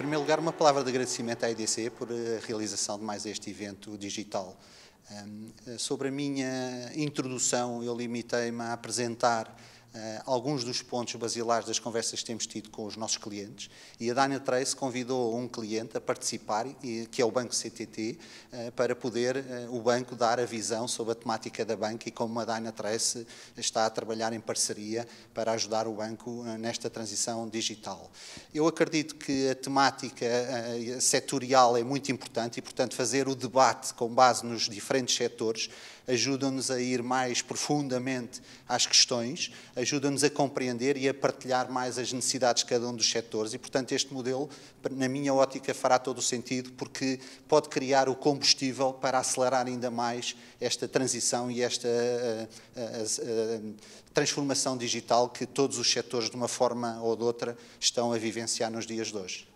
primeiro lugar, uma palavra de agradecimento à EDC por eh, a realização de mais este evento digital. Eh, sobre a minha introdução, eu limitei-me a apresentar eh, alguns dos pontos basilares das conversas que temos tido com os nossos clientes e a Dynatrace convidou um cliente a participar, que é o Banco CTT, eh, para poder eh, o banco dar a visão sobre a temática da banca e como a Dynatrace está a trabalhar em parceria para ajudar o banco nesta transição digital. Eu acredito que a temática setorial é muito importante e, portanto, fazer o debate com base nos diferentes setores ajudam-nos a ir mais profundamente às questões, ajudam-nos a compreender e a partilhar mais as necessidades de cada um dos setores. E, portanto, este modelo, na minha ótica, fará todo o sentido porque pode criar o combustível para acelerar ainda mais esta transição e esta a, a, a, transformação digital que todos os setores, de uma forma ou de outra, estão a vivenciar nos dias de hoje.